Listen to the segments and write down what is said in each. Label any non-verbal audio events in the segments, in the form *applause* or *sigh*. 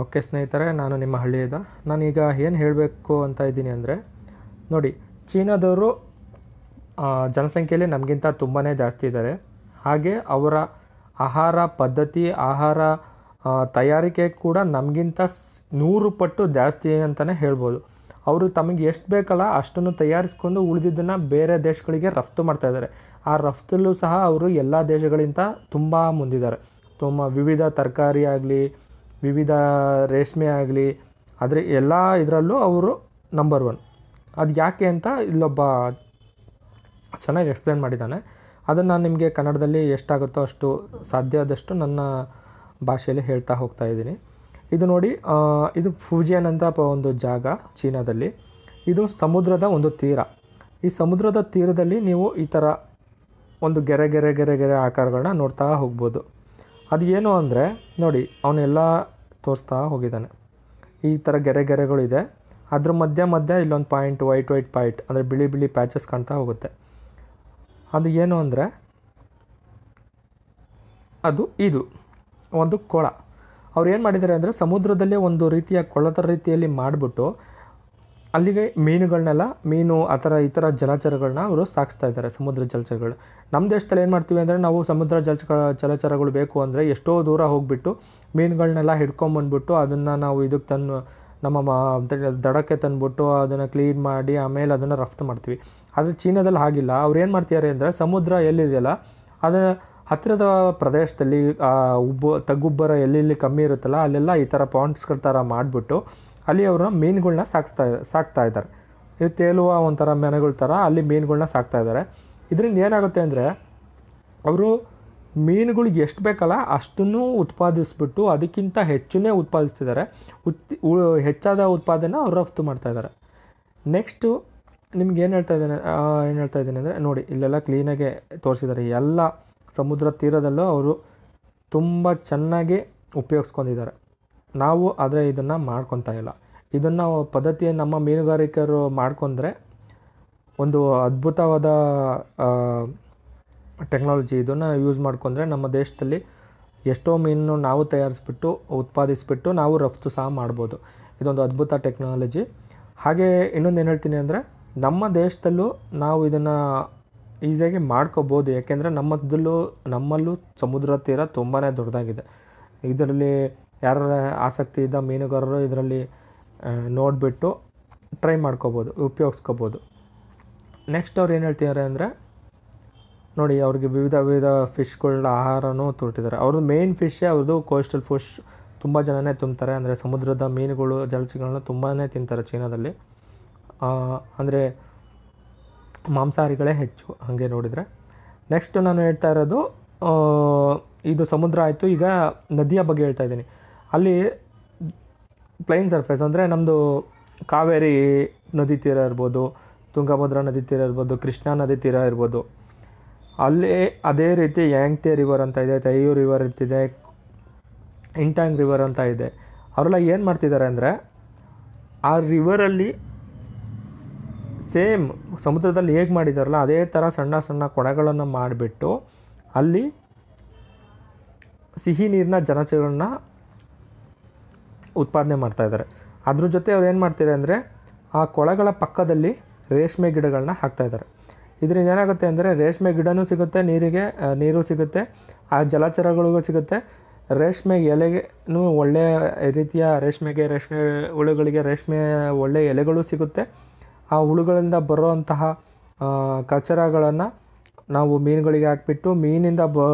okay ಸ್ನೇಹಿತರೆ ನಾನು ನಿಮ್ಮ ಹಳ್ಳಿಯದ ನಾನೀಗ ಏನು ಹೇಳಬೇಕು ಅಂತ ಇದ್ದೀನಿ ಅಂದರೆ ನೋಡಿ ಚೀನಾದವರು ಜನಸಂಖ್ಯೆಯಲ್ಲಿ ನಮಗಿಂತ ತುಂಬಾ ಜಾಸ್ತಿ ಇದ್ದಾರೆ ಹಾಗೆ ಅವರ ಆಹಾರ ಪದ್ಧತಿ ಆಹಾರ ತಯಾರಿಕೆ ಕೂಡ ನಮಗಿಂತ ನೂರು ಪಟ್ಟು ಜಾಸ್ತಿ ಅಂತಲೇ ಹೇಳ್ಬೋದು ಅವರು ತಮಗೆ ಎಷ್ಟು ಬೇಕಲ್ಲ ಅಷ್ಟನ್ನು ತಯಾರಿಸ್ಕೊಂಡು ಉಳಿದಿದ್ದನ್ನು ಬೇರೆ ದೇಶಗಳಿಗೆ ರಫ್ತು ಮಾಡ್ತಾಯಿದ್ದಾರೆ ಆ ರಫ್ತಲ್ಲೂ ಸಹ ಅವರು ಎಲ್ಲ ದೇಶಗಳಿಂದ ತುಂಬ ಮುಂದಿದ್ದಾರೆ ತುಂಬ ವಿವಿಧ ತರಕಾರಿ ಆಗಲಿ ವಿವಿಧ ರೇಷ್ಮೆ ಆಗಲಿ ಆದರೆ ಎಲ್ಲ ಇದರಲ್ಲೂ ಅವರು ನಂಬರ್ ಒನ್ ಅದು ಯಾಕೆ ಅಂತ ಇಲ್ಲೊಬ್ಬ ಚೆನ್ನಾಗಿ ಎಕ್ಸ್ಪ್ಲೇನ್ ಮಾಡಿದ್ದಾನೆ ಅದನ್ನು ನಾನು ನಿಮಗೆ ಕನ್ನಡದಲ್ಲಿ ಎಷ್ಟಾಗುತ್ತೋ ಅಷ್ಟು ಸಾಧ್ಯ ಆದಷ್ಟು ನನ್ನ ಭಾಷೆಯಲ್ಲಿ ಹೇಳ್ತಾ ಹೋಗ್ತಾ ಇದ್ದೀನಿ ಇದು ನೋಡಿ ಇದು ಫೂಜಿಯನ್ ಅಂತ ಒಂದು ಜಾಗ ಚೀನಾದಲ್ಲಿ ಇದು ಸಮುದ್ರದ ಒಂದು ತೀರ ಈ ಸಮುದ್ರದ ತೀರದಲ್ಲಿ ನೀವು ಈ ಥರ ಒಂದು ಗೆರೆ ಗೆರೆ ಗೆರೆ ಗೆರೆ ಆಕಾರಗಳನ್ನ ನೋಡ್ತಾ ಹೋಗ್ಬೋದು ಅದು ಏನು ಅಂದರೆ ನೋಡಿ ಅವನ್ನೆಲ್ಲ ತೋರಿಸ್ತಾ ಹೋಗಿದ್ದಾನೆ ಈ ಥರ ಗೆರೆ ಗೆರೆಗಳಿದೆ ಅದ್ರ ಮಧ್ಯ ಮಧ್ಯೆ ಇಲ್ಲೊಂದು ಪಾಯಿಂಟ್ ವೈಟ್ ವೈಟ್ ಪಾಯಿಂಟ್ ಅಂದರೆ ಬಿಳಿ ಬಿಳಿ ಪ್ಯಾಚಸ್ ಕಾಣ್ತಾ ಹೋಗುತ್ತೆ ಅದು ಏನು ಅಂದರೆ ಅದು ಇದು ಒಂದು ಕೊಳ ಅವ್ರು ಏನು ಮಾಡಿದ್ದಾರೆ ಅಂದರೆ ಸಮುದ್ರದಲ್ಲೇ ಒಂದು ರೀತಿಯ ಕೊಳದ ರೀತಿಯಲ್ಲಿ ಮಾಡಿಬಿಟ್ಟು ಅಲ್ಲಿಗೆ ಮೀನುಗಳನ್ನೆಲ್ಲ ಮೀನು ಆ ಥರ ಈ ಥರ ಜಲಚರಗಳನ್ನ ಅವರು ಸಾಗಿಸ್ತಾ ಇದ್ದಾರೆ ಸಮುದ್ರ ಜಲಚರಗಳು ನಮ್ಮ ದೇಶದಲ್ಲಿ ಏನು ಮಾಡ್ತೀವಿ ಅಂದರೆ ನಾವು ಸಮುದ್ರ ಜಲಚ ಜಲಚರಗಳು ಬೇಕು ಅಂದರೆ ಎಷ್ಟೋ ದೂರ ಹೋಗಿಬಿಟ್ಟು ಮೀನುಗಳನ್ನೆಲ್ಲ ಹಿಡ್ಕೊಂಬಂದ್ಬಿಟ್ಟು ಅದನ್ನು ನಾವು ಇದಕ್ಕೆ ತಂದು ನಮ್ಮ ದಡಕ್ಕೆ ತಂದುಬಿಟ್ಟು ಅದನ್ನು ಕ್ಲೀನ್ ಮಾಡಿ ಆಮೇಲೆ ಅದನ್ನು ರಫ್ತು ಮಾಡ್ತೀವಿ ಆದರೆ ಚೀನಾದಲ್ಲಿ ಹಾಗಿಲ್ಲ ಅವ್ರು ಏನು ಮಾಡ್ತಿದ್ದಾರೆ ಅಂದರೆ ಸಮುದ್ರ ಎಲ್ಲಿದೆಯಲ್ಲ ಅದನ್ನು ಹತ್ತಿರದ ಪ್ರದೇಶದಲ್ಲಿ ಉಬ್ಬು ತಗ್ಗುಬ್ಬರ ಎಲ್ಲೆಲ್ಲಿ ಕಮ್ಮಿ ಇರುತ್ತಲ್ಲ ಅಲ್ಲೆಲ್ಲ ಈ ಥರ ಪಾಂಡ್ಸ್ಗಳ ಥರ ಮಾಡಿಬಿಟ್ಟು ಅಲ್ಲಿ ಅವರು ಮೀನುಗಳ್ನ ಸಾಕ್ಸ್ತಾ ಸಾಕ್ತಾ ಇದ್ದಾರೆ ತೇಲುವ ಒಂಥರ ಮೆನೆಗಳ ಥರ ಅಲ್ಲಿ ಮೀನುಗಳ್ನ ಸಾಕ್ತಾ ಇದ್ದಾರೆ ಇದರಿಂದ ಏನಾಗುತ್ತೆ ಅಂದರೆ ಅವರು ಮೀನುಗಳಿಗೆ ಎಷ್ಟು ಬೇಕಲ್ಲ ಅಷ್ಟನ್ನು ಉತ್ಪಾದಿಸ್ಬಿಟ್ಟು ಅದಕ್ಕಿಂತ ಹೆಚ್ಚನ್ನೇ ಉತ್ಪಾದಿಸ್ತಿದ್ದಾರೆ ಉತ್ ಹೆಚ್ಚಾದ ಉತ್ಪಾದನೆ ಅವ್ರು ರಫ್ತು ಮಾಡ್ತಾಯಿದ್ದಾರೆ ನೆಕ್ಸ್ಟು ನಿಮ್ಗೆ ಏನು ಹೇಳ್ತಾ ಇದ್ದೇನೆ ಏನು ಹೇಳ್ತಾ ಇದ್ದೀನಿ ಅಂದರೆ ನೋಡಿ ಇಲ್ಲೆಲ್ಲ ಕ್ಲೀನಾಗೆ ತೋರಿಸಿದ್ದಾರೆ ಎಲ್ಲ ಸಮುದ್ರ ತೀರದಲ್ಲೂ ಅವರು ತುಂಬ ಚೆನ್ನಾಗಿ ಉಪಯೋಗಿಸ್ಕೊಂಡಿದ್ದಾರೆ ನಾವು ಆದರೆ ಇದನ್ನು ಮಾಡ್ಕೊತಾ ಇಲ್ಲ ಇದನ್ನು ಪದ್ಧತಿ ನಮ್ಮ ಮೀನುಗಾರಿಕರು ಮಾಡ್ಕೊಂಡ್ರೆ ಒಂದು ಅದ್ಭುತವಾದ ಟೆಕ್ನಾಲಜಿ ಇದನ್ನು ಯೂಸ್ ಮಾಡ್ಕೊಂಡ್ರೆ ನಮ್ಮ ದೇಶದಲ್ಲಿ ಎಷ್ಟೋ ಮೀನು ನಾವು ತಯಾರಿಸ್ಬಿಟ್ಟು ಉತ್ಪಾದಿಸ್ಬಿಟ್ಟು ನಾವು ರಫ್ತು ಸಹ ಮಾಡ್ಬೋದು ಇದೊಂದು ಅದ್ಭುತ ಟೆಕ್ನಾಲಜಿ ಹಾಗೆ ಇನ್ನೊಂದು ಏನು ಹೇಳ್ತೀನಿ ಅಂದರೆ ನಮ್ಮ ದೇಶದಲ್ಲೂ ನಾವು ಇದನ್ನು ಈಸಿಯಾಗಿ ಮಾಡ್ಕೋಬೋದು ಯಾಕೆಂದರೆ ನಮ್ಮದಲ್ಲೂ ನಮ್ಮಲ್ಲೂ ಸಮುದ್ರ ತೀರ ತುಂಬಾ ದೊಡ್ಡದಾಗಿದೆ ಇದರಲ್ಲಿ ಯಾರ ಆಸಕ್ತಿ ಇದ್ದ ಮೀನುಗಾರರು ಇದರಲ್ಲಿ ನೋಡಿಬಿಟ್ಟು ಟ್ರೈ ಮಾಡ್ಕೋಬೋದು ಉಪಯೋಗಿಸ್ಕೋಬೋದು ನೆಕ್ಸ್ಟ್ ಅವ್ರು ಏನು ಹೇಳ್ತಿದ್ದಾರೆ ಅಂದರೆ ನೋಡಿ ಅವ್ರಿಗೆ ವಿವಿಧ ವಿವಿಧ ಫಿಶ್ಗಳ ಆಹಾರನೂ ತುಂಬಿದ್ದಾರೆ ಅವ್ರದ್ದು ಮೇನ್ ಫಿಶ್ಶೇ ಅವ್ರದ್ದು ಕೋಸ್ಟಲ್ ಫಿಶ್ ತುಂಬ ಜನನೇ ತುಂಬ್ತಾರೆ ಅಂದರೆ ಸಮುದ್ರದ ಮೀನುಗಳು ಜಲಚಿಗಳನ್ನ ತುಂಬಾ ತಿಂತಾರೆ ಚೀನಾದಲ್ಲಿ ಅಂದರೆ ಮಾಂಸಾಹಾರಿಗಳೇ ಹೆಚ್ಚು ಹಾಗೆ ನೋಡಿದರೆ ನೆಕ್ಸ್ಟ್ ನಾನು ಹೇಳ್ತಾ ಇರೋದು ಇದು ಸಮುದ್ರ ಆಯಿತು ಈಗ ನದಿಯ ಬಗ್ಗೆ ಹೇಳ್ತಾ ಇದ್ದೀನಿ ಅಲ್ಲಿ ಪ್ಲೇನ್ ಸರ್ಫೇಸ್ ಅಂದರೆ ನಮ್ಮದು ಕಾವೇರಿ ನದಿ ತೀರ ಇರ್ಬೋದು ತುಂಗಭದ್ರಾ ನದಿ ತೀರ ಇರ್ಬೋದು ಕೃಷ್ಣಾ ನದಿ ತೀರ ಇರ್ಬೋದು ಅಲ್ಲೇ ಅದೇ ರೀತಿ ಯಾಂಗ್ತೆ ರಿವರ್ ಅಂತ ಇದೆ ತೈಯೂರ್ ರಿವರ್ ಅಂತಿದೆ ಇಂಟಾಂಗ್ ರಿವರ್ ಅಂತ ಇದೆ ಅವರೆಲ್ಲ ಏನು ಮಾಡ್ತಿದ್ದಾರೆ ಅಂದರೆ ಆ ರಿವರಲ್ಲಿ ಸೇಮ್ ಸಮುದ್ರದಲ್ಲಿ ಹೇಗೆ ಮಾಡಿದಾರಲ್ಲ ಅದೇ ಥರ ಸಣ್ಣ ಸಣ್ಣ ಕೊಣೆಗಳನ್ನು ಮಾಡಿಬಿಟ್ಟು ಅಲ್ಲಿ ಸಿಹಿ ನೀರಿನ ಜನಚಗಳನ್ನ ಉತ್ಪಾದನೆ ಇದ್ದಾರೆ ಅದ್ರ ಜೊತೆ ಅವ್ರು ಏನು ಮಾಡ್ತಾರೆ ಅಂದರೆ ಆ ಕೊಳಗಳ ಪಕ್ಕದಲ್ಲಿ ರೇಷ್ಮೆ ಗಿಡಗಳನ್ನ ಇದ್ದಾರೆ ಇದರಿಂದ ಏನಾಗುತ್ತೆ ಅಂದರೆ ರೇಷ್ಮೆ ಗಿಡನೂ ಸಿಗುತ್ತೆ ನೀರಿಗೆ ನೀರು ಸಿಗುತ್ತೆ ಆ ಜಲಚರಗಳಿಗೂ ಸಿಗುತ್ತೆ ರೇಷ್ಮೆ ಎಲೆಗೂ ಒಳ್ಳೆಯ ರೀತಿಯ ರೇಷ್ಮೆಗೆ ರೇಷ್ಮೆ ಹುಳುಗಳಿಗೆ ರೇಷ್ಮೆ ಒಳ್ಳೆಯ ಎಲೆಗಳು ಸಿಗುತ್ತೆ ಆ ಹುಳುಗಳಿಂದ ಬರುವಂತಹ ಕಚರಗಳನ್ನು ನಾವು ಮೀನುಗಳಿಗೆ ಹಾಕ್ಬಿಟ್ಟು ಮೀನಿಂದ ಬ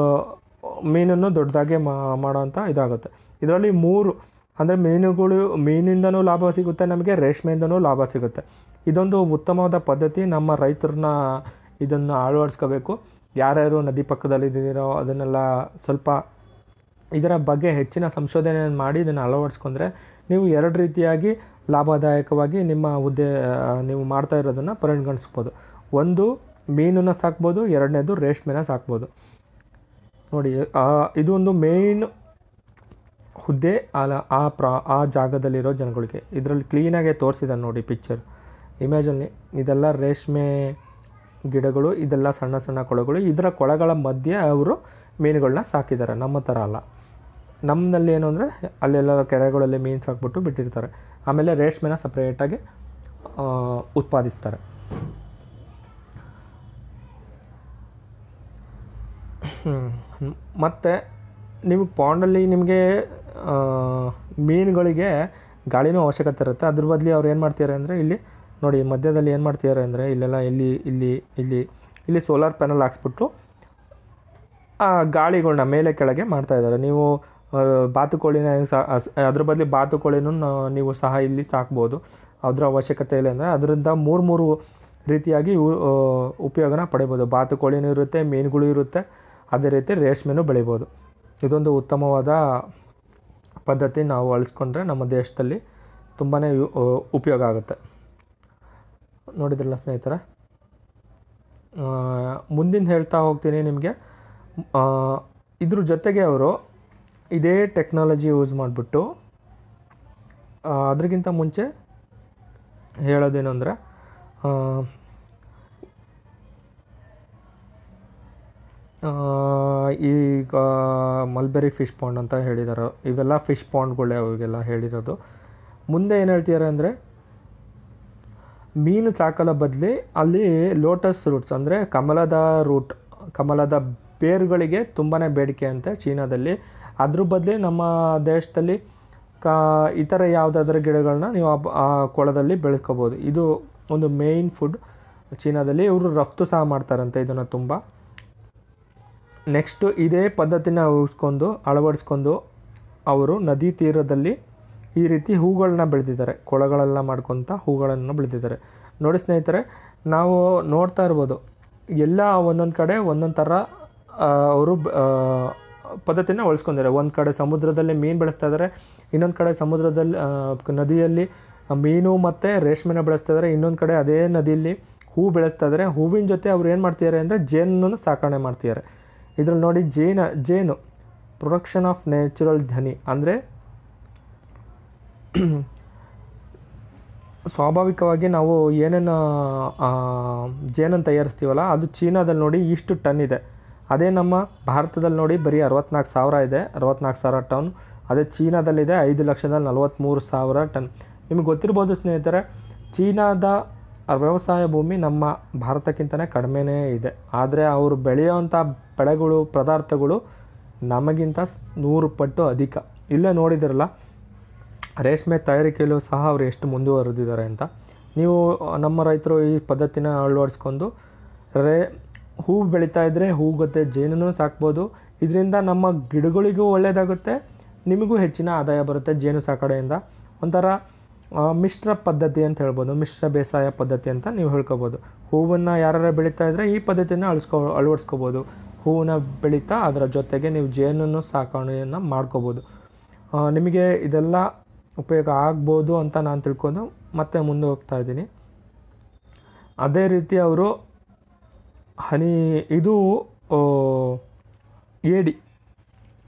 ಮೀನನ್ನು ದೊಡ್ಡದಾಗೆ ಮಾಡೋವಂಥ ಇದಾಗುತ್ತೆ ಇದರಲ್ಲಿ ಮೂರು ಅಂದರೆ ಮೀನುಗಳು ಮೀನಿಂದನೂ ಲಾಭ ಸಿಗುತ್ತೆ ನಮಗೆ ರೇಷ್ಮೆಯಿಂದನೂ ಲಾಭ ಸಿಗುತ್ತೆ ಇದೊಂದು ಉತ್ತಮವಾದ ಪದ್ಧತಿ ನಮ್ಮ ರೈತರನ್ನ ಇದನ್ನು ಅಳವಡಿಸ್ಕೋಬೇಕು ಯಾರ್ಯಾರು ನದಿ ಪಕ್ಕದಲ್ಲಿ ಇದ್ದೀರೋ ಅದನ್ನೆಲ್ಲ ಸ್ವಲ್ಪ ಇದರ ಬಗ್ಗೆ ಹೆಚ್ಚಿನ ಸಂಶೋಧನೆಯನ್ನು ಮಾಡಿ ಇದನ್ನು ಅಳವಡಿಸ್ಕೊಂಡ್ರೆ ನೀವು ಎರಡು ರೀತಿಯಾಗಿ ಲಾಭದಾಯಕವಾಗಿ ನಿಮ್ಮ ಹುದ್ದೆ ನೀವು ಮಾಡ್ತಾ ಇರೋದನ್ನು ಪರಿಗಣಿಸ್ಬೋದು ಒಂದು ಮೀನನ್ನು ಸಾಕ್ಬೋದು ಎರಡನೇದು ರೇಷ್ಮೆನ ಸಾಕ್ಬೋದು ನೋಡಿ ಇದೊಂದು ಮೇಯ್ನ್ ಹುದ್ದೆ ಅಲ್ಲ ಆ ಪ್ರಾ ಆ ಜಾಗದಲ್ಲಿರೋ ಜನಗಳಿಗೆ ಇದರಲ್ಲಿ ಕ್ಲೀನಾಗೆ ತೋರಿಸಿದ್ದಾನೆ ನೋಡಿ ಪಿಕ್ಚರ್ ಇಮೇಜಲ್ಲಿ ಇದೆಲ್ಲ ರೇಷ್ಮೆ ಗಿಡಗಳು ಇದೆಲ್ಲ ಸಣ್ಣ ಸಣ್ಣ ಕೊಳಗಳು ಇದರ ಕೊಳಗಳ ಮಧ್ಯೆ ಅವರು ಮೀನುಗಳನ್ನ ಸಾಕಿದ್ದಾರೆ ನಮ್ಮ ಥರ ಅಲ್ಲ ನಮ್ಮಲ್ಲಿ ಏನು ಅಂದರೆ ಅಲ್ಲೆಲ್ಲ ಕೆರೆಗಳಲ್ಲಿ ಮೀನು ಸಾಕ್ಬಿಟ್ಟು ಬಿಟ್ಟಿರ್ತಾರೆ ಆಮೇಲೆ ರೇಷ್ಮೆನ ಸಪ್ರೇಟಾಗಿ ಉತ್ಪಾದಿಸ್ತಾರೆ ಮತ್ತು ನಿಮಗೆ ಪಾಂಡಲ್ಲಿ ನಿಮಗೆ ಮೀನುಗಳಿಗೆ ಗಾಳಿನೂ ಅವಶ್ಯಕತೆ ಇರುತ್ತೆ ಅದ್ರ ಬದಲಿ ಅವ್ರು ಏನು ಮಾಡ್ತಿದ್ದಾರೆ ಅಂದರೆ ಇಲ್ಲಿ ನೋಡಿ ಮಧ್ಯದಲ್ಲಿ ಏನು ಮಾಡ್ತಿದ್ದಾರೆ ಅಂದರೆ ಇಲ್ಲೆಲ್ಲ ಇಲ್ಲಿ ಇಲ್ಲಿ ಇಲ್ಲಿ ಇಲ್ಲಿ ಸೋಲಾರ್ ಪ್ಯಾನಲ್ ಹಾಕ್ಸ್ಬಿಟ್ಟು ಆ ಗಾಳಿಗಳನ್ನ ಮೇಲೆ ಕೆಳಗೆ ಮಾಡ್ತಾಯಿದ್ದಾರೆ ನೀವು ಬಾತುಕೋಳಿನ ಸಹ ಅದ್ರ ಬದಲಿ ಬಾತುಕೋಳಿನೂ ನೀವು ಸಹ ಇಲ್ಲಿ ಸಾಕ್ಬೋದು ಅದರ ಅವಶ್ಯಕತೆ ಇಲ್ಲ ಅಂದರೆ ಅದರಿಂದ ಮೂರು ಮೂರು ರೀತಿಯಾಗಿ ಉಪಯೋಗನ ಪಡೆಯಬೋದು ಬಾತುಕೋಳಿನೂ ಇರುತ್ತೆ ಮೀನುಗಳು ಇರುತ್ತೆ ಅದೇ ರೀತಿ ರೇಷ್ಮೆನೂ ಬೆಳಿಬೋದು ಇದೊಂದು ಉತ್ತಮವಾದ ಪದ್ಧತಿ ನಾವು ಅಳಿಸ್ಕೊಂಡ್ರೆ ನಮ್ಮ ದೇಶದಲ್ಲಿ ತುಂಬಾ ಉಪಯೋಗ ಆಗುತ್ತೆ ನೋಡಿದ್ರಲ್ಲ ಸ್ನೇಹಿತರೆ ಮುಂದಿನ ಹೇಳ್ತಾ ಹೋಗ್ತೀನಿ ನಿಮಗೆ ಇದ್ರ ಜೊತೆಗೆ ಅವರು ಇದೇ ಟೆಕ್ನಾಲಜಿ ಯೂಸ್ ಮಾಡಿಬಿಟ್ಟು ಅದರಿಗಿಂತ ಮುಂಚೆ ಅಂದರೆ ಈಗ ಮಲ್ಬೆರಿ ಫಿಶ್ ಪಾಂಡ್ ಅಂತ ಹೇಳಿದ್ದಾರೆ ಇವೆಲ್ಲ ಫಿಶ್ ಪಾಂಡ್ಗಳೇ ಅವರಿಗೆಲ್ಲ ಹೇಳಿರೋದು ಮುಂದೆ ಏನು ಹೇಳ್ತಿದ್ದಾರೆ ಅಂದರೆ ಮೀನು ಸಾಕಲ ಬದಲಿ ಅಲ್ಲಿ ಲೋಟಸ್ ರೂಟ್ಸ್ ಅಂದರೆ ಕಮಲದ ರೂಟ್ ಕಮಲದ ಬೇರುಗಳಿಗೆ ತುಂಬಾ ಬೇಡಿಕೆ ಅಂತೆ ಚೀನಾದಲ್ಲಿ ಅದ್ರ ಬದಲಿ ನಮ್ಮ ದೇಶದಲ್ಲಿ ಕ ಇತರ ಥರ ಯಾವುದಾದ್ರೂ ಗಿಡಗಳನ್ನ ನೀವು ಆ ಕೊಳದಲ್ಲಿ ಬೆಳ್ಕೋಬೋದು ಇದು ಒಂದು ಮೇಯ್ನ್ ಫುಡ್ ಚೀನಾದಲ್ಲಿ ಇವರು ರಫ್ತು ಸಹ ಮಾಡ್ತಾರಂತೆ ಇದನ್ನು ತುಂಬ ನೆಕ್ಸ್ಟು ಇದೇ ಪದ್ಧತಿನ ಉಳಿಸ್ಕೊಂಡು ಅಳವಡಿಸ್ಕೊಂಡು ಅವರು ನದಿ ತೀರದಲ್ಲಿ ಈ ರೀತಿ ಹೂಗಳನ್ನ ಬೆಳೆದಿದ್ದಾರೆ ಕೊಳಗಳೆಲ್ಲ ಮಾಡ್ಕೊತ ಹೂಗಳನ್ನು ಬೆಳೆದಿದ್ದಾರೆ ನೋಡಿ ಸ್ನೇಹಿತರೆ ನಾವು ನೋಡ್ತಾ ಇರ್ಬೋದು ಎಲ್ಲ ಒಂದೊಂದು ಕಡೆ ಒಂದೊಂದು ಥರ ಅವರು ಪದ್ಧತಿನ ಉಳಿಸ್ಕೊಂಡಿದ್ದಾರೆ ಒಂದು ಕಡೆ ಸಮುದ್ರದಲ್ಲಿ ಮೀನು ಬೆಳೆಸ್ತಾ ಇದ್ದಾರೆ ಇನ್ನೊಂದು ಕಡೆ ಸಮುದ್ರದಲ್ಲಿ ನದಿಯಲ್ಲಿ ಮೀನು ಮತ್ತು ರೇಷ್ಮೆನ ಬೆಳೆಸ್ತಾ ಇದ್ದಾರೆ ಇನ್ನೊಂದು ಕಡೆ ಅದೇ ನದಿಯಲ್ಲಿ ಹೂ ಬೆಳೆಸ್ತಾ ಇದ್ದಾರೆ ಹೂವಿನ ಜೊತೆ ಅವ್ರು ಏನು ಮಾಡ್ತಿದ್ದಾರೆ ಅಂದರೆ ಜೇನನ್ನು ಸಾಕಣೆ ಮಾಡ್ತಿದ್ದಾರೆ ಇದ್ರಲ್ಲಿ ನೋಡಿ ಜೇನ ಜೇನು ಪ್ರೊಡಕ್ಷನ್ ಆಫ್ ನ್ಯಾಚುರಲ್ ಧ್ವನಿ ಅಂದರೆ ಸ್ವಾಭಾವಿಕವಾಗಿ ನಾವು ಏನೇನು ಜೇನನ್ನು ತಯಾರಿಸ್ತೀವಲ್ಲ ಅದು ಚೀನಾದಲ್ಲಿ ನೋಡಿ ಇಷ್ಟು ಟನ್ ಇದೆ ಅದೇ ನಮ್ಮ ಭಾರತದಲ್ಲಿ ನೋಡಿ ಬರೀ ಅರವತ್ನಾಲ್ಕು ಸಾವಿರ ಇದೆ ಅರವತ್ನಾಲ್ಕು ಸಾವಿರ ಟನ್ ಅದೇ ಚೀನಾದಲ್ಲಿದೆ ಐದು ಲಕ್ಷದ ನಲವತ್ತ್ಮೂರು ಸಾವಿರ ಟನ್ ನಿಮಗೆ ಗೊತ್ತಿರ್ಬೋದು ಸ್ನೇಹಿತರೆ ಚೀನಾದ ಅವ್ರ ವ್ಯವಸಾಯ ಭೂಮಿ ನಮ್ಮ ಭಾರತಕ್ಕಿಂತನೇ ಕಡಿಮೆನೇ ಇದೆ ಆದರೆ ಅವರು ಬೆಳೆಯುವಂಥ ಬೆಳೆಗಳು ಪದಾರ್ಥಗಳು ನಮಗಿಂತ ನೂರು ಪಟ್ಟು ಅಧಿಕ ಇಲ್ಲೇ ನೋಡಿದಿರಲ್ಲ ರೇಷ್ಮೆ ತಯಾರಿಕೆಯಲ್ಲೂ ಸಹ ಅವರು ಎಷ್ಟು ಮುಂದುವರೆದಿದ್ದಾರೆ ಅಂತ ನೀವು ನಮ್ಮ ರೈತರು ಈ ಪದ್ಧತಿನ ಅಳವಡಿಸ್ಕೊಂಡು ರೇ ಹೂ ಬೆಳೀತಾ ಇದ್ದರೆ ಹೂ ಗೊತ್ತೆ ಜೇನೂ ಸಾಕ್ಬೋದು ಇದರಿಂದ ನಮ್ಮ ಗಿಡಗಳಿಗೂ ಒಳ್ಳೆಯದಾಗುತ್ತೆ ನಿಮಗೂ ಹೆಚ್ಚಿನ ಆದಾಯ ಬರುತ್ತೆ ಜೇನು ಸಾಕಡೆಯಿಂದ ಒಂಥರ ಮಿಶ್ರ ಪದ್ಧತಿ ಅಂತ ಹೇಳ್ಬೋದು ಮಿಶ್ರ ಬೇಸಾಯ ಪದ್ಧತಿ ಅಂತ ನೀವು ಹೇಳ್ಕೊಬೋದು ಹೂವನ್ನು ಯಾರು ಬೆಳೀತಾ ಇದ್ದರೆ ಈ ಪದ್ಧತಿಯನ್ನು ಅಳಿಸ್ಕೊ ಅಳವಡಿಸ್ಕೋಬೋದು ಹೂವನ್ನು ಬೆಳೀತಾ ಅದರ ಜೊತೆಗೆ ನೀವು ಜೇನನ್ನು ಸಾಕಣೆಯನ್ನು ಮಾಡ್ಕೋಬೋದು ನಿಮಗೆ ಇದೆಲ್ಲ ಉಪಯೋಗ ಆಗ್ಬೋದು ಅಂತ ನಾನು ತಿಳ್ಕೊಂಡು ಮತ್ತೆ ಮುಂದೆ ಹೋಗ್ತಾ ಇದ್ದೀನಿ ಅದೇ ರೀತಿ ಅವರು ಹನಿ ಇದು ಏಡಿ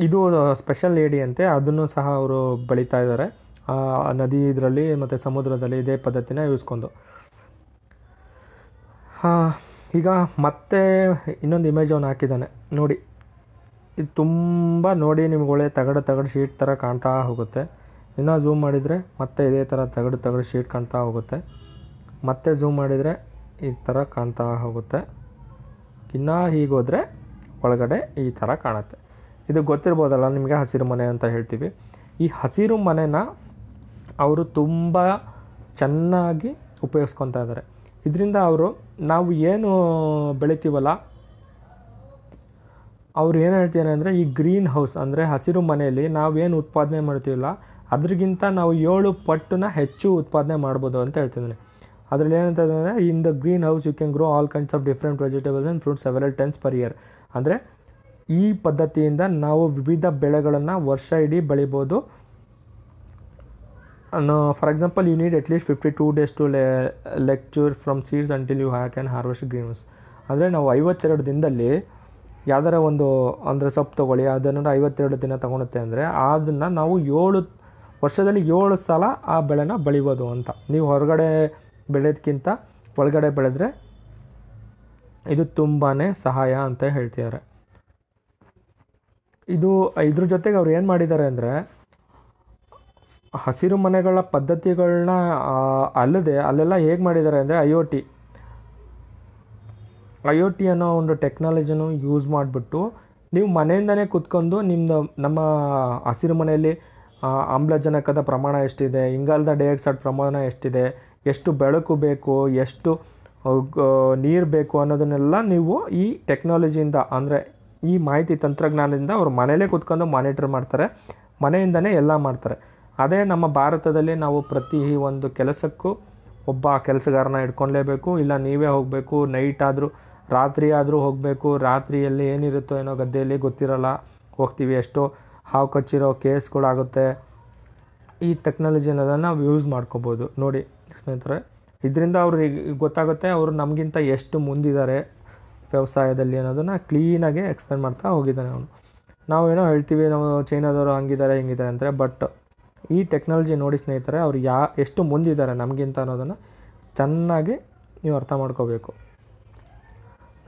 ಇದು ಸ್ಪೆಷಲ್ ಏಡಿ ಅಂತೆ ಅದನ್ನು ಸಹ ಅವರು ಬೆಳೀತಾ ಇದ್ದಾರೆ ನದಿ ಇದರಲ್ಲಿ ಮತ್ತು ಸಮುದ್ರದಲ್ಲಿ ಇದೇ ಪದ್ಧತಿನ ಯೂಸ್ಕೊಂಡು ಈಗ ಮತ್ತೆ ಇನ್ನೊಂದು ಇಮೇಜ್ ಅವನು ಹಾಕಿದ್ದಾನೆ ನೋಡಿ ಇದು ತುಂಬ ನೋಡಿ ನಿಮ್ಗೆ ಒಳ್ಳೆ ತಗಡು ತಗಡು ಶೀಟ್ ಥರ ಕಾಣ್ತಾ ಹೋಗುತ್ತೆ ಇನ್ನೂ ಝೂಮ್ ಮಾಡಿದರೆ ಮತ್ತೆ ಇದೇ ಥರ ತಗಡು ತಗಡು ಶೀಟ್ ಕಾಣ್ತಾ ಹೋಗುತ್ತೆ ಮತ್ತೆ ಝೂಮ್ ಮಾಡಿದರೆ ಈ ಥರ ಕಾಣ್ತಾ ಹೋಗುತ್ತೆ ಇನ್ನೂ ಹೀಗೋದ್ರೆ ಒಳಗಡೆ ಈ ಥರ ಕಾಣುತ್ತೆ ಇದು ಗೊತ್ತಿರ್ಬೋದಲ್ಲ ನಿಮಗೆ ಹಸಿರು ಮನೆ ಅಂತ ಹೇಳ್ತೀವಿ ಈ ಹಸಿರು ಮನೆನ ಅವರು ತುಂಬ ಚೆನ್ನಾಗಿ ಉಪಯೋಗಿಸ್ಕೊತಾ ಇದ್ದಾರೆ ಇದರಿಂದ ಅವರು ನಾವು ಏನು ಬೆಳಿತೀವಲ್ಲ ಅವ್ರು ಏನು ಹೇಳ್ತಾರೆ ಅಂದರೆ ಈ ಗ್ರೀನ್ ಹೌಸ್ ಅಂದರೆ ಹಸಿರು ಮನೆಯಲ್ಲಿ ನಾವೇನು ಉತ್ಪಾದನೆ ಮಾಡ್ತೀವಲ್ಲ ಅದ್ರಿಗಿಂತ ನಾವು ಏಳು ಪಟ್ಟುನ ಹೆಚ್ಚು ಉತ್ಪಾದನೆ ಮಾಡ್ಬೋದು ಅಂತ ಹೇಳ್ತಿದ್ದೀನಿ ಅದರಲ್ಲಿ ಏನಂತ ಅಂದರೆ in the green house you can grow all kinds of different vegetables and fruits several times per year ಅಂದರೆ ಈ ಪದ್ಧತಿಯಿಂದ ನಾವು ವಿವಿಧ ಬೆಳೆಗಳನ್ನು ವರ್ಷ ಇಡೀ ಬೆಳಿಬೋದು And for example you need at fifty 52 days to le- lecture from seeds you you ha- can harvest ಅಂದರೆ ನಾವು ಐವತ್ತೆರಡು ದಿನದಲ್ಲಿ ಯಾವ್ದಾರ ಒಂದು ಅಂದರೆ ಸೊಪ್ಪು ತೊಗೊಳ್ಳಿ ಅದನ್ನು ಐವತ್ತೆರಡು ದಿನ ತೊಗೊಳುತ್ತೆ ಅಂದರೆ ಅದನ್ನು ನಾವು ಏಳು ವರ್ಷದಲ್ಲಿ ಏಳು ಸಲ ಆ ಬೆಳೆನ ಬೆಳಿಬೋದು ಅಂತ ನೀವು ಹೊರಗಡೆ ಬೆಳೆದಕ್ಕಿಂತ ಒಳಗಡೆ ಬೆಳೆದ್ರೆ ಇದು ತುಂಬಾ ಸಹಾಯ ಅಂತ ಹೇಳ್ತಿದ್ದಾರೆ ಇದು ಇದ್ರ ಜೊತೆಗೆ ಅವ್ರು ಏನು ಮಾಡಿದ್ದಾರೆ ಅಂದರೆ ಹಸಿರು ಮನೆಗಳ ಪದ್ಧತಿಗಳನ್ನ ಅಲ್ಲದೆ ಅಲ್ಲೆಲ್ಲ ಹೇಗೆ ಮಾಡಿದ್ದಾರೆ ಅಂದರೆ I O T I O T ಅನ್ನೋ ಒಂದು ಟೆಕ್ನಾಲಜಿನೂ ಯೂಸ್ ಮಾಡಿಬಿಟ್ಟು ನೀವು ಮನೆಯಿಂದನೇ ಕೂತ್ಕೊಂಡು ನಿಮ್ಮದು ನಮ್ಮ ಹಸಿರು ಮನೆಯಲ್ಲಿ ಆಮ್ಲಜನಕದ ಪ್ರಮಾಣ ಎಷ್ಟಿದೆ ಇಂಗಾಲದ ಡೈಆಕ್ಸೈಡ್ ಪ್ರಮಾಣ ಎಷ್ಟಿದೆ ಎಷ್ಟು ಬೆಳಕು ಬೇಕು ಎಷ್ಟು ನೀರು ಬೇಕು ಅನ್ನೋದನ್ನೆಲ್ಲ ನೀವು ಈ ಟೆಕ್ನಾಲಜಿಯಿಂದ ಅಂದರೆ ಈ ಮಾಹಿತಿ ತಂತ್ರಜ್ಞಾನದಿಂದ ಅವರು ಮನೆಯಲ್ಲೇ ಕೂತ್ಕೊಂಡು ಮಾನಿಟರ್ ಮಾಡ್ತಾರೆ ಮನೆಯಿಂದಲೇ ಎಲ್ಲ ಮಾಡ್ತಾರೆ ಅದೇ ನಮ್ಮ ಭಾರತದಲ್ಲಿ ನಾವು ಪ್ರತಿ ಒಂದು ಕೆಲಸಕ್ಕೂ ಒಬ್ಬ ಕೆಲಸಗಾರನ ಇಟ್ಕೊಳ್ಲೇಬೇಕು ಇಲ್ಲ ನೀವೇ ಹೋಗಬೇಕು ನೈಟ್ ಆದರೂ ರಾತ್ರಿ ಆದರೂ ಹೋಗಬೇಕು ರಾತ್ರಿಯಲ್ಲಿ ಏನಿರುತ್ತೋ ಏನೋ ಗದ್ದೆಯಲ್ಲಿ ಗೊತ್ತಿರಲ್ಲ ಹೋಗ್ತೀವಿ ಎಷ್ಟೋ ಹಾವು ಕಚ್ಚಿರೋ ಕೇಸ್ಗಳಾಗುತ್ತೆ ಈ ಟೆಕ್ನಾಲಜಿ ಅನ್ನೋದನ್ನು ನಾವು ಯೂಸ್ ಮಾಡ್ಕೋಬೋದು ನೋಡಿ ಸ್ನೇಹಿತರೆ ಇದರಿಂದ ಅವ್ರಿಗೆ ಗೊತ್ತಾಗುತ್ತೆ ಅವರು ನಮಗಿಂತ ಎಷ್ಟು ಮುಂದಿದ್ದಾರೆ ವ್ಯವಸಾಯದಲ್ಲಿ ಅನ್ನೋದನ್ನು ಕ್ಲೀನಾಗೆ ಎಕ್ಸ್ಪ್ಲೇನ್ ಮಾಡ್ತಾ ಹೋಗಿದ್ದಾನೆ ಅವನು ನಾವೇನೋ ಹೇಳ್ತೀವಿ ನಾವು ಚೈನಾದವರು ಹಂಗಿದ್ದಾರೆ ಹಿಂಗಿದ್ದಾರೆ ಅಂದರೆ ಬಟ್ ಈ ಟೆಕ್ನಾಲಜಿ ನೋಡಿ ಸ್ನೇಹಿತರೆ ಅವ್ರು ಯಾ ಎಷ್ಟು ಮುಂದಿದ್ದಾರೆ ನಮಗಿಂತ ಅನ್ನೋದನ್ನು ಚೆನ್ನಾಗಿ ನೀವು ಅರ್ಥ ಮಾಡ್ಕೋಬೇಕು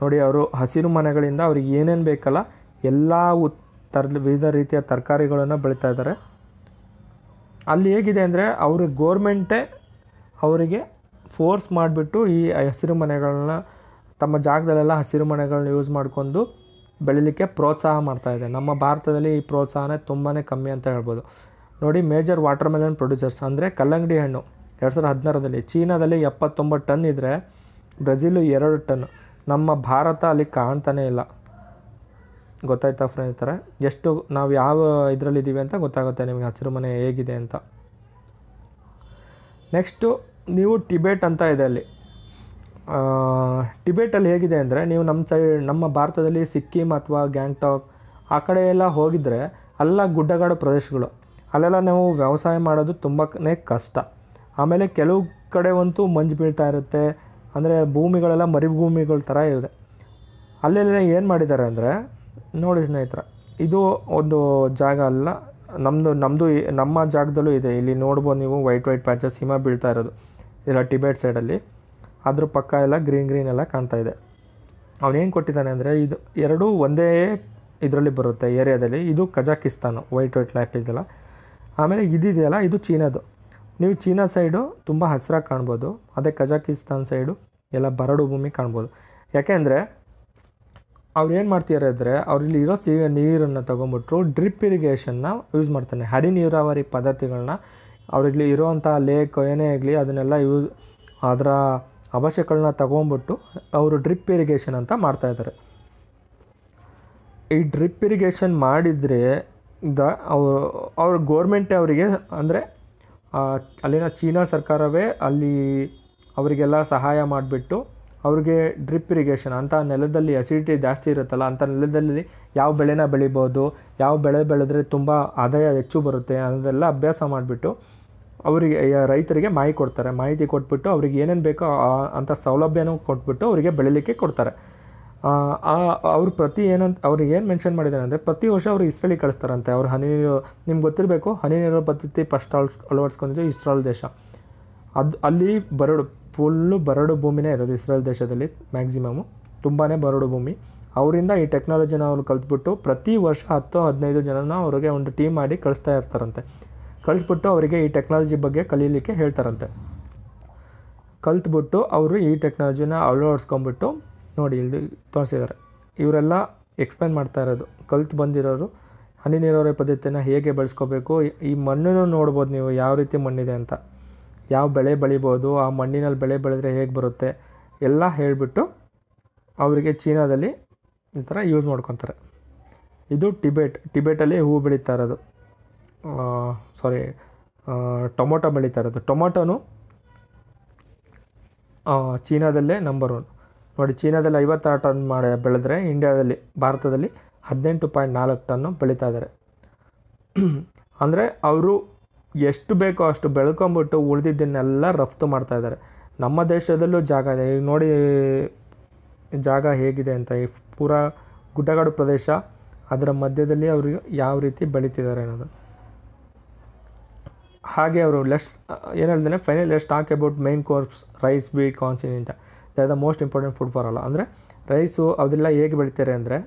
ನೋಡಿ ಅವರು ಹಸಿರು ಮನೆಗಳಿಂದ ಅವ್ರಿಗೆ ಏನೇನು ಬೇಕಲ್ಲ ಎಲ್ಲ ತರ ವಿವಿಧ ರೀತಿಯ ತರಕಾರಿಗಳನ್ನು ಬೆಳೀತಾ ಇದ್ದಾರೆ ಅಲ್ಲಿ ಹೇಗಿದೆ ಅಂದರೆ ಅವರು ಗೋರ್ಮೆಂಟೇ ಅವರಿಗೆ ಫೋರ್ಸ್ ಮಾಡಿಬಿಟ್ಟು ಈ ಹಸಿರು ಮನೆಗಳನ್ನ ತಮ್ಮ ಜಾಗದಲ್ಲೆಲ್ಲ ಹಸಿರು ಮನೆಗಳನ್ನ ಯೂಸ್ ಮಾಡಿಕೊಂಡು ಬೆಳೀಲಿಕ್ಕೆ ಪ್ರೋತ್ಸಾಹ ಮಾಡ್ತಾಯಿದೆ ನಮ್ಮ ಭಾರತದಲ್ಲಿ ಈ ಪ್ರೋತ್ಸಾಹನೇ ತುಂಬಾ ಕಮ್ಮಿ ಅಂತ ಹೇಳ್ಬೋದು ನೋಡಿ ಮೇಜರ್ ವಾಟರ್ ಮೆಲನ್ ಪ್ರೊಡ್ಯೂಸರ್ಸ್ ಅಂದರೆ ಕಲ್ಲಂಗಡಿ ಹಣ್ಣು ಎರಡು ಸಾವಿರದ ಹದಿನಾರರಲ್ಲಿ ಚೀನಾದಲ್ಲಿ ಎಪ್ಪತ್ತೊಂಬತ್ತು ಟನ್ ಇದ್ದರೆ ಬ್ರೆಜಿಲು ಎರಡು ಟನ್ ನಮ್ಮ ಭಾರತ ಅಲ್ಲಿ ಕಾಣ್ತಾನೇ ಇಲ್ಲ ಗೊತ್ತಾಯ್ತಾ ಫ್ರೆಂಡ್ಸ್ ಥರ ಎಷ್ಟು ನಾವು ಯಾವ ಇದರಲ್ಲಿದ್ದೀವಿ ಅಂತ ಗೊತ್ತಾಗುತ್ತೆ ನಿಮಗೆ ಹಸಿರು ಮನೆ ಹೇಗಿದೆ ಅಂತ ನೆಕ್ಸ್ಟು ನೀವು ಟಿಬೆಟ್ ಅಂತ ಇದೆ ಅಲ್ಲಿ ಟಿಬೆಟಲ್ಲಿ ಹೇಗಿದೆ ಅಂದರೆ ನೀವು ನಮ್ಮ ಸೈಡ್ ನಮ್ಮ ಭಾರತದಲ್ಲಿ ಸಿಕ್ಕಿಂ ಅಥವಾ ಗ್ಯಾಂಗ್ಟಾಕ್ ಆ ಕಡೆ ಎಲ್ಲ ಹೋಗಿದ್ದರೆ ಅಲ್ಲ ಗುಡ್ಡಗಾಡು ಪ್ರದೇಶಗಳು ಅಲ್ಲೆಲ್ಲ ನಾವು ವ್ಯವಸಾಯ ಮಾಡೋದು ತುಂಬಾ ಕಷ್ಟ ಆಮೇಲೆ ಕೆಲವು ಕಡೆ ಅಂತೂ ಮಂಜು ಬೀಳ್ತಾ ಇರುತ್ತೆ ಅಂದರೆ ಭೂಮಿಗಳೆಲ್ಲ ಮರಿಭೂಮಿಗಳ ಥರ ಇದೆ ಅಲ್ಲೆಲ್ಲ ಏನು ಮಾಡಿದ್ದಾರೆ ಅಂದರೆ ನೋಡಿ ಸ್ನೇಹಿತರ ಇದು ಒಂದು ಜಾಗ ಅಲ್ಲ ನಮ್ಮದು ನಮ್ಮದು ನಮ್ಮ ಜಾಗದಲ್ಲೂ ಇದೆ ಇಲ್ಲಿ ನೋಡ್ಬೋದು ನೀವು ವೈಟ್ ವೈಟ್ ಪ್ಯಾಚಸ್ ಹಿಮ ಬೀಳ್ತಾ ಇರೋದು ಇಲ್ಲ ಟಿಬೆಟ್ ಸೈಡಲ್ಲಿ ಅದ್ರ ಪಕ್ಕ ಎಲ್ಲ ಗ್ರೀನ್ ಗ್ರೀನ್ ಎಲ್ಲ ಕಾಣ್ತಾ ಇದೆ ಅವನೇನು ಕೊಟ್ಟಿದ್ದಾನೆ ಅಂದರೆ ಇದು ಎರಡೂ ಒಂದೇ ಇದರಲ್ಲಿ ಬರುತ್ತೆ ಏರಿಯಾದಲ್ಲಿ ಇದು ಕಜಾಕಿಸ್ತಾನ ವೈಟ್ ವೈಟ್ ಲ್ಯಾಪ್ ಇದೆಲ್ಲ ಆಮೇಲೆ ಇದಿದೆಯಲ್ಲ ಇದು ಚೀನಾದು ನೀವು ಚೀನಾ ಸೈಡು ತುಂಬ ಹಸಿರಾಗಿ ಕಾಣ್ಬೋದು ಅದೇ ಕಜಾಕಿಸ್ತಾನ್ ಸೈಡು ಎಲ್ಲ ಬರಡು ಭೂಮಿ ಕಾಣ್ಬೋದು ಯಾಕೆಂದರೆ ಅವ್ರು ಏನು ಮಾಡ್ತಿದ್ದಾರೆ ಅಂದರೆ ಅವ್ರಲ್ಲಿ ಇರೋ ಸಿ ನೀರನ್ನು ತೊಗೊಂಬಿಟ್ರು ಡ್ರಿಪ್ ಇರಿಗೇಷನ್ನ ಯೂಸ್ ಮಾಡ್ತಾನೆ ಹರಿ ನೀರಾವರಿ ಪದ್ಧತಿಗಳನ್ನ ಅವರಲ್ಲಿ ಇರೋವಂಥ ಲೇಕ್ ಏನೇ ಆಗಲಿ ಅದನ್ನೆಲ್ಲ ಯೂಸ್ ಅದರ ಅವಶ್ಯಕಗಳನ್ನ ತೊಗೊಂಬಿಟ್ಟು ಅವರು ಡ್ರಿಪ್ ಇರಿಗೇಷನ್ ಅಂತ ಮಾಡ್ತಾಯಿದ್ದಾರೆ ಈ ಡ್ರಿಪ್ ಇರಿಗೇಷನ್ ಮಾಡಿದರೆ ದ ಅವರು ಅವ್ರ ಗೋರ್ಮೆಂಟ್ ಅವರಿಗೆ ಅಂದರೆ ಅಲ್ಲಿನ ಚೀನಾ ಸರ್ಕಾರವೇ ಅಲ್ಲಿ ಅವರಿಗೆಲ್ಲ ಸಹಾಯ ಮಾಡಿಬಿಟ್ಟು ಅವ್ರಿಗೆ ಡ್ರಿಪ್ ಇರಿಗೇಷನ್ ಅಂಥ ನೆಲದಲ್ಲಿ ಅಸಿಡಿಟಿ ಜಾಸ್ತಿ ಇರುತ್ತಲ್ಲ ಅಂಥ ನೆಲದಲ್ಲಿ ಯಾವ ಬೆಳೆನ ಬೆಳಿಬೋದು ಯಾವ ಬೆಳೆ ಬೆಳೆದ್ರೆ ತುಂಬ ಆದಾಯ ಹೆಚ್ಚು ಬರುತ್ತೆ ಅನ್ನೋದೆಲ್ಲ ಅಭ್ಯಾಸ ಮಾಡಿಬಿಟ್ಟು ಅವರಿಗೆ ರೈತರಿಗೆ ಮಾಹಿತಿ ಕೊಡ್ತಾರೆ ಮಾಹಿತಿ ಕೊಟ್ಬಿಟ್ಟು ಅವ್ರಿಗೆ ಏನೇನು ಬೇಕೋ ಅಂಥ ಸೌಲಭ್ಯನೂ ಕೊಟ್ಬಿಟ್ಟು ಅವರಿಗೆ ಬೆಳಿಲಿಕ್ಕೆ ಕೊಡ್ತಾರೆ ಅವರು ಪ್ರತಿ ಏನಂತ ಅವ್ರಿಗೆ ಏನು ಮೆನ್ಷನ್ ಮಾಡಿದ್ದಾರೆ ಅಂದರೆ ಪ್ರತಿ ವರ್ಷ ಅವರು ಇಸ್ರೇಲಿಗೆ ಕಳಿಸ್ತಾರಂತೆ ಅವ್ರು ಹನಿ ನೀರು ನಿಮ್ಗೆ ಗೊತ್ತಿರಬೇಕು ಹನಿ ನೀರು ಪದ್ಧತಿ ಫಸ್ಟ್ ಅಳ್ ಅಳವಡಿಸ್ಕೊಂಡಿದ್ದು ಇಸ್ರೇಲ್ ದೇಶ ಅದು ಅಲ್ಲಿ ಬರಡು ಫುಲ್ಲು ಬರಡು ಭೂಮಿನೇ ಇರೋದು ಇಸ್ರೇಲ್ ದೇಶದಲ್ಲಿ ಮ್ಯಾಕ್ಸಿಮಮ್ಮು ತುಂಬಾ ಬರಡು ಭೂಮಿ ಅವರಿಂದ ಈ ಟೆಕ್ನಾಲಜಿನ ಅವರು ಕಲ್ತ್ಬಿಟ್ಟು ಪ್ರತಿ ವರ್ಷ ಹತ್ತು ಹದಿನೈದು ಜನನ ಅವ್ರಿಗೆ ಒಂದು ಟೀಮ್ ಮಾಡಿ ಕಳಿಸ್ತಾ ಇರ್ತಾರಂತೆ ಕಳಿಸ್ಬಿಟ್ಟು ಅವರಿಗೆ ಈ ಟೆಕ್ನಾಲಜಿ ಬಗ್ಗೆ ಕಲೀಲಿಕ್ಕೆ ಹೇಳ್ತಾರಂತೆ ಕಲ್ತ್ಬಿಟ್ಟು ಅವರು ಈ ಟೆಕ್ನಾಲಜಿನ ಅಳವಡಿಸ್ಕೊಂಬಿಟ್ಟು ನೋಡಿ ಇಲ್ಲಿ ತೋರಿಸಿದ್ದಾರೆ ಇವರೆಲ್ಲ ಎಕ್ಸ್ಪ್ಲೈನ್ ಮಾಡ್ತಾ ಇರೋದು ಕಲ್ತು ಬಂದಿರೋರು ಹನಿ ನೀರಾವರಿ ಪದ್ಧತಿಯನ್ನು ಹೇಗೆ ಬಳಸ್ಕೋಬೇಕು ಈ ಮಣ್ಣನ್ನು ನೋಡ್ಬೋದು ನೀವು ಯಾವ ರೀತಿ ಮಣ್ಣಿದೆ ಅಂತ ಯಾವ ಬೆಳೆ ಬೆಳಿಬೋದು ಆ ಮಣ್ಣಿನಲ್ಲಿ ಬೆಳೆ ಬೆಳೆದರೆ ಹೇಗೆ ಬರುತ್ತೆ ಎಲ್ಲ ಹೇಳಿಬಿಟ್ಟು ಅವರಿಗೆ ಚೀನಾದಲ್ಲಿ ಈ ಥರ ಯೂಸ್ ಮಾಡ್ಕೊತಾರೆ ಇದು ಟಿಬೆಟ್ ಟಿಬೆಟಲ್ಲಿ ಹೂ ಬೆಳೀತಾ ಇರೋದು ಸಾರಿ ಟೊಮೊಟೊ ಬೆಳೀತಾ ಇರೋದು ಟೊಮೊಟೊನು ಚೀನಾದಲ್ಲೇ ನಂಬರ್ ಒನ್ ನೋಡಿ ಚೀನಾದಲ್ಲಿ ಐವತ್ತಾರು ಟನ್ ಮಾಡಿ ಬೆಳೆದ್ರೆ ಇಂಡಿಯಾದಲ್ಲಿ ಭಾರತದಲ್ಲಿ ಹದಿನೆಂಟು ಪಾಯಿಂಟ್ ನಾಲ್ಕು ಟನ್ನು ಬೆಳೀತಾ ಇದ್ದಾರೆ *clears throat* ಅಂದರೆ ಅವರು ಎಷ್ಟು ಬೇಕೋ ಅಷ್ಟು ಬೆಳ್ಕೊಂಬಿಟ್ಟು ಉಳಿದಿದ್ದನ್ನೆಲ್ಲ ರಫ್ತು ಮಾಡ್ತಾ ಇದ್ದಾರೆ ನಮ್ಮ ದೇಶದಲ್ಲೂ ಜಾಗ ಇದೆ ಈಗ ನೋಡಿ ಜಾಗ ಹೇಗಿದೆ ಅಂತ ಈ ಪೂರ ಗುಡ್ಡಗಾಡು ಪ್ರದೇಶ ಅದರ ಮಧ್ಯದಲ್ಲಿ ಅವರು ಯಾವ ರೀತಿ ಬೆಳೀತಿದ್ದಾರೆ ಅನ್ನೋದು ಹಾಗೆ ಅವರು ಲೆಸ್ಟ್ ಏನು ಫೈನಲ್ ಲೆಸ್ಟ್ talk about main course rice ಬೀಟ್ ಕಾನ್ಸಿನ್ ಅಂತ the the most important food for ಅಲ್ಲ ಅಂದರೆ ರೈಸು ಅದೆಲ್ಲ ಹೇಗೆ ಬೆಳಿತಾರೆ ಅಂದರೆ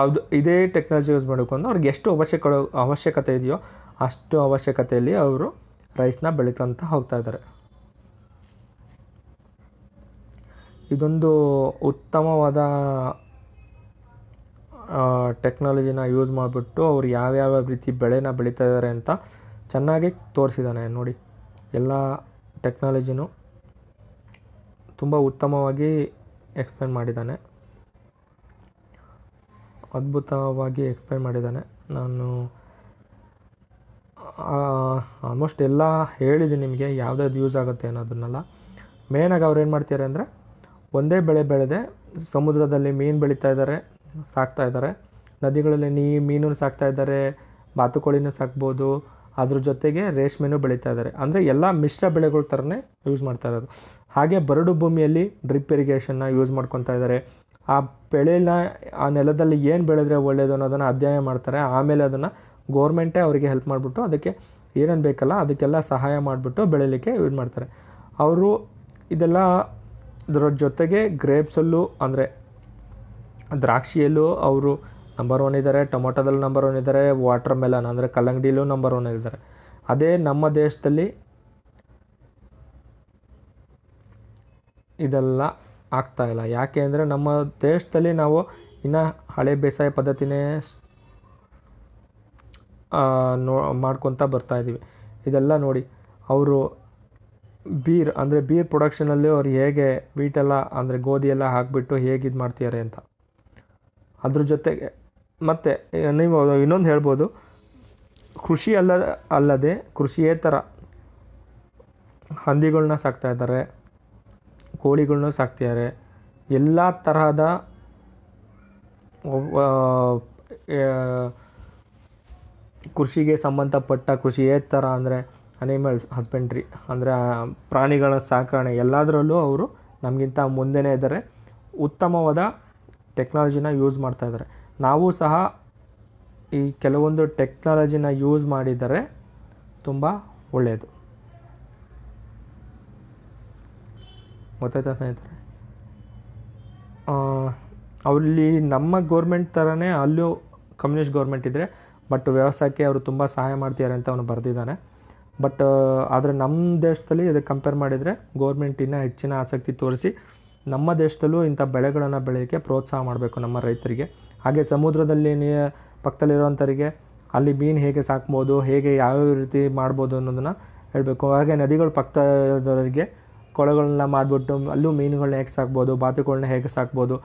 ಅದು ಇದೇ ಟೆಕ್ನಾಲಜಿ ಯೂಸ್ ಮಾಡಬೇಕು ಅಂದರೆ ಅವ್ರಿಗೆ ಎಷ್ಟು ಅವಶ್ಯಕ ಅವಶ್ಯಕತೆ ಇದೆಯೋ ಅಷ್ಟು ಅವಶ್ಯಕತೆಯಲ್ಲಿ ಅವರು ರೈಸ್ನ ಬೆಳೀತಂತ ಹೋಗ್ತಾ ಇದ್ದಾರೆ ಇದೊಂದು ಉತ್ತಮವಾದ ಟೆಕ್ನಾಲಜಿನ ಯೂಸ್ ಮಾಡಿಬಿಟ್ಟು ಅವ್ರು ಯಾವ್ಯಾವ ರೀತಿ ಬೆಳೆನ ಬೆಳೀತಾ ಇದ್ದಾರೆ ಅಂತ ಚೆನ್ನಾಗಿ ತೋರಿಸಿದ್ದಾನೆ ನೋಡಿ ಎಲ್ಲ ಟೆಕ್ನಾಲಜಿನೂ ತುಂಬ ಉತ್ತಮವಾಗಿ ಎಕ್ಸ್ಪ್ಲೇನ್ ಮಾಡಿದ್ದಾನೆ ಅದ್ಭುತವಾಗಿ ಎಕ್ಸ್ಪ್ಲೇನ್ ಮಾಡಿದ್ದಾನೆ ನಾನು ಆಲ್ಮೋಸ್ಟ್ ಎಲ್ಲ ಹೇಳಿದ್ದೀನಿ ನಿಮಗೆ ಯಾವ್ದಾವ್ದು ಯೂಸ್ ಆಗುತ್ತೆ ಅನ್ನೋದನ್ನೆಲ್ಲ ಮೇನಾಗಿ ಅವ್ರು ಏನು ಮಾಡ್ತಾರೆ ಅಂದರೆ ಒಂದೇ ಬೆಳೆ ಬೆಳೆದೆ ಸಮುದ್ರದಲ್ಲಿ ಮೀನು ಬೆಳೀತಾ ಇದ್ದಾರೆ ಸಾಕ್ತಾ ಇದ್ದಾರೆ ನದಿಗಳಲ್ಲಿ ನೀ ಮೀನು ಸಾಕ್ತಾ ಇದ್ದಾರೆ ಬಾತುಕೋಳಿನೂ ಸಾಕ್ಬೋದು ಅದ್ರ ಜೊತೆಗೆ ರೇಷ್ಮೆನೂ ಬೆಳೀತಾ ಇದ್ದಾರೆ ಅಂದರೆ ಎಲ್ಲ ಮಿಶ್ರ ಬೆಳೆಗಳ ಥರನೇ ಯೂಸ್ ಮಾಡ್ತಾ ಇರೋದು ಹಾಗೆ ಬರಡು ಭೂಮಿಯಲ್ಲಿ ಡ್ರಿಪ್ ಇರಿಗೇಷನ್ನ ಯೂಸ್ ಮಾಡ್ಕೊತಾ ಇದ್ದಾರೆ ಆ ಬೆಳೆನ ಆ ನೆಲದಲ್ಲಿ ಏನು ಬೆಳೆದ್ರೆ ಒಳ್ಳೆಯದು ಅನ್ನೋದನ್ನು ಅಧ್ಯಯನ ಮಾಡ್ತಾರೆ ಆಮೇಲೆ ಅದನ್ನು ಗೋರ್ಮೆಂಟೇ ಅವರಿಗೆ ಹೆಲ್ಪ್ ಮಾಡಿಬಿಟ್ಟು ಅದಕ್ಕೆ ಏನೇನು ಬೇಕಲ್ಲ ಅದಕ್ಕೆಲ್ಲ ಸಹಾಯ ಮಾಡಿಬಿಟ್ಟು ಬೆಳೀಲಿಕ್ಕೆ ಯೂಸ್ ಮಾಡ್ತಾರೆ ಅವರು ಇದೆಲ್ಲ ಇದರ ಜೊತೆಗೆ ಗ್ರೇಪ್ಸಲ್ಲೂ ಅಂದರೆ ದ್ರಾಕ್ಷಿಯಲ್ಲೂ ಅವರು ನಂಬರ್ ಒನ್ ಇದ್ದಾರೆ ಟೊಮೊಟೊದಲ್ಲಿ ನಂಬರ್ ಒನ್ ಇದ್ದಾರೆ ವಾಟರ್ ಮೆಲನ್ ಅಂದರೆ ಕಲ್ಲಂಗಡಿಲೂ ನಂಬರ್ ಒನ್ ಇದ್ದಾರೆ ಅದೇ ನಮ್ಮ ದೇಶದಲ್ಲಿ ಇದೆಲ್ಲ ಆಗ್ತಾ ಇಲ್ಲ ಯಾಕೆ ಅಂದರೆ ನಮ್ಮ ದೇಶದಲ್ಲಿ ನಾವು ಇನ್ನು ಹಳೆ ಬೇಸಾಯ ಪದ್ಧತಿನೇ ನೋ ಮಾಡ್ಕೊತಾ ಬರ್ತಾಯಿದ್ದೀವಿ ಇದೆಲ್ಲ ನೋಡಿ ಅವರು ಬೀರ್ ಅಂದರೆ ಬೀರ್ ಪ್ರೊಡಕ್ಷನಲ್ಲಿ ಅವ್ರು ಹೇಗೆ ವೀಟೆಲ್ಲ ಅಂದರೆ ಗೋಧಿ ಎಲ್ಲ ಹಾಕಿಬಿಟ್ಟು ಹೇಗೆ ಇದು ಮಾಡ್ತಿದ್ದಾರೆ ಅಂತ ಅದ್ರ ಜೊತೆಗೆ ಮತ್ತು ನೀವು ಇನ್ನೊಂದು ಹೇಳ್ಬೋದು ಕೃಷಿ ಅಲ್ಲ ಅಲ್ಲದೆ ಕೃಷಿಯೇತರ ಹಂದಿಗಳನ್ನ ಸಾಕ್ತಾಯಿದ್ದಾರೆ ಇದ್ದಾರೆ ಕೋಳಿಗಳನ್ನೂ ಸಾಕ್ತಿದ್ದಾರೆ ಎಲ್ಲ ತರಹದ ಕೃಷಿಗೆ ಸಂಬಂಧಪಟ್ಟ ಕೃಷಿಯೇತರ ಅಂದರೆ ಅನಿಮಲ್ ಹಸ್ಬೆಂಡ್ರಿ ಅಂದರೆ ಪ್ರಾಣಿಗಳ ಸಾಕಣೆ ಎಲ್ಲದರಲ್ಲೂ ಅವರು ನಮಗಿಂತ ಮುಂದೆನೇ ಇದ್ದಾರೆ ಉತ್ತಮವಾದ ಟೆಕ್ನಾಲಜಿನ ಯೂಸ್ ಮಾಡ್ತಾಯಿದ್ದಾರೆ ನಾವು ಸಹ ಈ ಕೆಲವೊಂದು ಟೆಕ್ನಾಲಜಿನ ಯೂಸ್ ಮಾಡಿದರೆ ತುಂಬ ಒಳ್ಳೆಯದು ಗೊತ್ತಾಯ್ತಾ ಸ್ನೇಹಿತರೆ ಅಲ್ಲಿ ನಮ್ಮ ಗೋರ್ಮೆಂಟ್ ಥರನೇ ಅಲ್ಲೂ ಕಮ್ಯುನಿಸ್ಟ್ ಗೋರ್ಮೆಂಟ್ ಇದ್ದರೆ ಬಟ್ ವ್ಯವಸಾಯಕ್ಕೆ ಅವರು ತುಂಬ ಸಹಾಯ ಮಾಡ್ತಿದ್ದಾರೆ ಅಂತ ಅವನು ಬರೆದಿದ್ದಾನೆ ಬಟ್ ಆದರೆ ನಮ್ಮ ದೇಶದಲ್ಲಿ ಇದಕ್ಕೆ ಕಂಪೇರ್ ಮಾಡಿದರೆ ಗೋರ್ಮೆಂಟ್ ಹೆಚ್ಚಿನ ಆಸಕ್ತಿ ತೋರಿಸಿ ನಮ್ಮ ದೇಶದಲ್ಲೂ ಇಂಥ ಬೆಳೆಗಳನ್ನು ಬೆಳೆಯೋಕ್ಕೆ ಪ್ರೋತ್ಸಾಹ ಮಾಡಬೇಕು ನಮ್ಮ ರೈತರಿಗೆ ಹಾಗೆ ಸಮುದ್ರದಲ್ಲಿ ನೀ ಅಲ್ಲಿ ಮೀನು ಹೇಗೆ ಸಾಕ್ಬೋದು ಹೇಗೆ ಯಾವ ರೀತಿ ಮಾಡ್ಬೋದು ಅನ್ನೋದನ್ನು ಹೇಳಬೇಕು ಹಾಗೆ ನದಿಗಳ ಪಕ್ಕದವರಿಗೆ ಕೊಳಗಳನ್ನ ಮಾಡಿಬಿಟ್ಟು ಅಲ್ಲೂ ಮೀನುಗಳನ್ನ ಹೇಗೆ ಸಾಕ್ಬೋದು ಬಾತುಗಳನ್ನ ಹೇಗೆ ಸಾಕ್ಬೋದು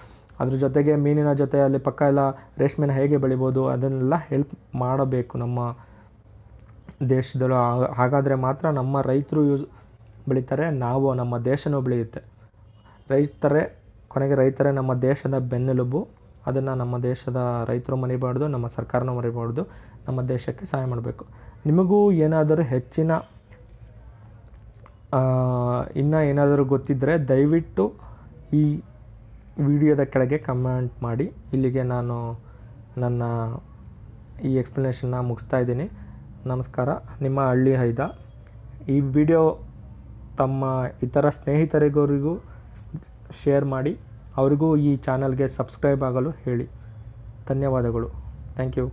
ಅದ್ರ ಜೊತೆಗೆ ಮೀನಿನ ಜೊತೆ ಅಲ್ಲಿ ಪಕ್ಕ ಎಲ್ಲ ರೇಷ್ಮೆನ ಹೇಗೆ ಬೆಳಿಬೋದು ಅದನ್ನೆಲ್ಲ ಹೆಲ್ಪ್ ಮಾಡಬೇಕು ನಮ್ಮ ದೇಶದಲ್ಲೂ ಹಾಗಾದರೆ ಮಾತ್ರ ನಮ್ಮ ರೈತರು ಯೂಸ್ ಬೆಳೀತಾರೆ ನಾವು ನಮ್ಮ ದೇಶನೂ ಬೆಳೆಯುತ್ತೆ ರೈತರೇ ಕೊನೆಗೆ ರೈತರೇ ನಮ್ಮ ದೇಶದ ಬೆನ್ನೆಲುಬು ಅದನ್ನು ನಮ್ಮ ದೇಶದ ರೈತರು ಮರಿಬಾರ್ದು ನಮ್ಮ ಸರ್ಕಾರನೂ ಮರಿಬಾರ್ದು ನಮ್ಮ ದೇಶಕ್ಕೆ ಸಹಾಯ ಮಾಡಬೇಕು ನಿಮಗೂ ಏನಾದರೂ ಹೆಚ್ಚಿನ ಇನ್ನು ಏನಾದರೂ ಗೊತ್ತಿದ್ದರೆ ದಯವಿಟ್ಟು ಈ ವಿಡಿಯೋದ ಕೆಳಗೆ ಕಮೆಂಟ್ ಮಾಡಿ ಇಲ್ಲಿಗೆ ನಾನು ನನ್ನ ಈ ಎಕ್ಸ್ಪ್ಲನೇಷನ್ನ ಮುಗಿಸ್ತಾ ಇದ್ದೀನಿ ನಮಸ್ಕಾರ ನಿಮ್ಮ ಹಳ್ಳಿ ಹೈದ ಈ ವಿಡಿಯೋ ತಮ್ಮ ಇತರ ಸ್ನೇಹಿತರಿಗೋರಿಗೂ ಶೇರ್ ಮಾಡಿ ಅವರಿಗೂ ಈ ಚಾನಲ್ಗೆ ಸಬ್ಸ್ಕ್ರೈಬ್ ಆಗಲು ಹೇಳಿ ಧನ್ಯವಾದಗಳು ಥ್ಯಾಂಕ್ ಯು